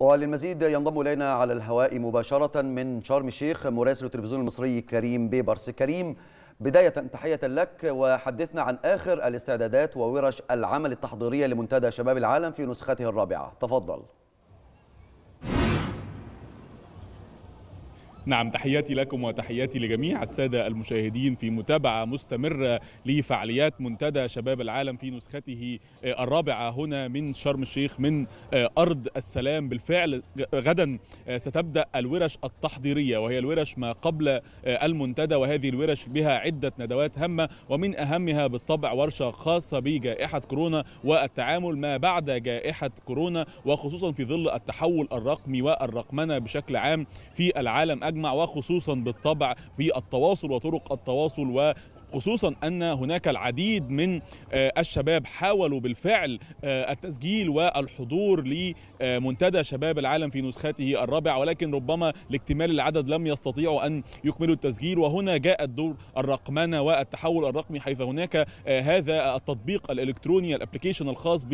وللمزيد ينضم الينا على الهواء مباشره من شرم الشيخ مراسل التلفزيون المصري كريم بيبرس كريم بدايه تحيه لك وحدثنا عن اخر الاستعدادات وورش العمل التحضيريه لمنتدى شباب العالم في نسخته الرابعه تفضل نعم تحياتي لكم وتحياتي لجميع السادة المشاهدين في متابعة مستمرة لفعاليات منتدى شباب العالم في نسخته آه، الرابعة هنا من شرم الشيخ من آه، أرض السلام بالفعل غدا آه، ستبدأ الورش التحضيرية وهي الورش ما قبل المنتدى وهذه الورش بها عدة ندوات هامة ومن أهمها بالطبع ورشة خاصة بجائحة كورونا والتعامل ما بعد جائحة كورونا وخصوصا في ظل التحول الرقمي والرقمنة بشكل عام في العالم المجمع وخصوصا بالطبع في التواصل وطرق التواصل و خصوصا أن هناك العديد من آه، الشباب حاولوا بالفعل آه، التسجيل والحضور لمنتدى شباب العالم في نسخته الرابعة ولكن ربما لاكتمال العدد لم يستطيعوا أن يكملوا التسجيل وهنا جاء الدور الرقمنة والتحول الرقمي حيث هناك آه، هذا التطبيق الإلكتروني الابلكيشن الخاص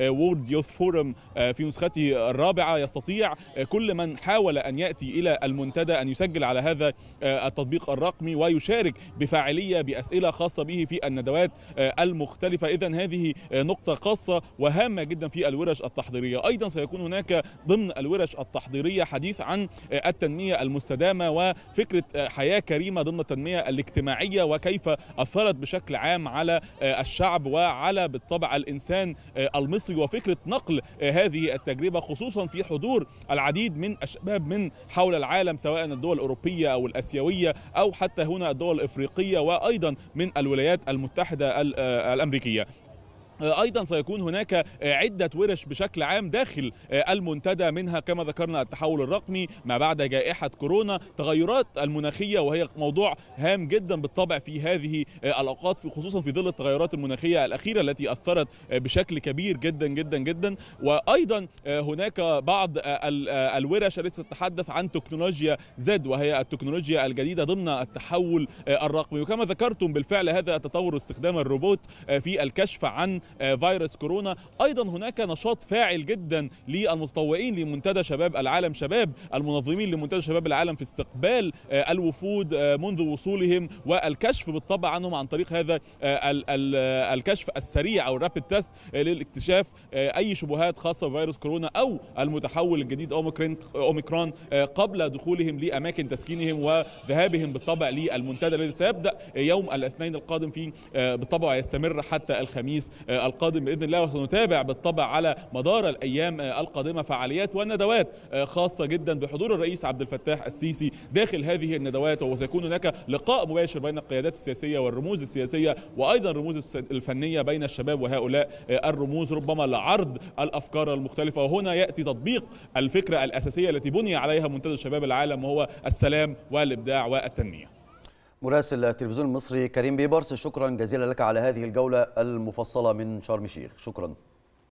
وورد يوث فورم في نسخته الرابعة يستطيع كل من حاول أن يأتي إلى المنتدى أن يسجل على هذا التطبيق الرقمي ويشارك بفاعلية أسئلة خاصة به في الندوات آه، المختلفة إذا هذه آه، نقطة خاصة وهامة جدا في الورش التحضيرية أيضا سيكون هناك ضمن الورش التحضيرية حديث عن آه، التنمية المستدامة وفكرة حياة كريمة ضمن التنمية الاجتماعية وكيف أثرت بشكل عام على الشعب وعلى بالطبع الإنسان المصري وفكرة نقل هذه التجربة خصوصا في حضور العديد من الشباب من حول العالم سواء الدول الأوروبية أو الأسيوية أو حتى هنا الدول الإفريقية وأيضا من الولايات المتحدة آه، الأمريكية آه، ايضا سيكون هناك آه، عده ورش بشكل عام داخل آه، المنتدى منها كما ذكرنا التحول الرقمي ما بعد جائحه كورونا تغيرات المناخيه وهي موضوع هام جدا بالطبع في هذه الاوقات خصوصا في ظل التغيرات المناخيه الاخيره التي اثرت بشكل كبير جدا جدا جدا وايضا هناك بعض الورش التي تتحدث عن تكنولوجيا زد وهي التكنولوجيا الجديده ضمن التحول الرقمي وكما ذكرتم بالفعل هذا التطور استخدام الروبوت في الكشف عن آه، فيروس كورونا ايضا هناك نشاط فاعل جدا للمتطوعين لمنتدى شباب العالم شباب المنظمين لمنتدى شباب العالم في استقبال آه، الوفود آه، منذ وصولهم والكشف بالطبع عنهم عن طريق هذا الكشف السريع او الرابيد تيست للاكتشاف اي شبهات خاصه بفيروس كورونا او المتحول الجديد اوميكرون قبل دخولهم لاماكن تسكينهم وذهابهم بالطبع للمنتدى الذي سيبدا يوم الاثنين القادم في بالطبع يستمر حتى الخميس القادم باذن الله وسنتابع بالطبع على مدار الايام القادمه فعاليات وندوات آه، خاصه جدا بحضور الرئيس عبد الفتاح السيسي داخل هذه الندوات وسيكون هناك لقاء مباشر بين القيادات السياسيه والرموز السياسيه وايضا الرموز الفنيه بين الشباب وهؤلاء آه، الرموز ربما لعرض الافكار المختلفه وهنا ياتي تطبيق الفكره الاساسيه التي بني عليها منتدى شباب العالم وهو السلام والابداع والتنميه مراسل التلفزيون المصري كريم بيبرس شكرا جزيلا لك على هذه الجولة المفصلة من شرم الشيخ شكرا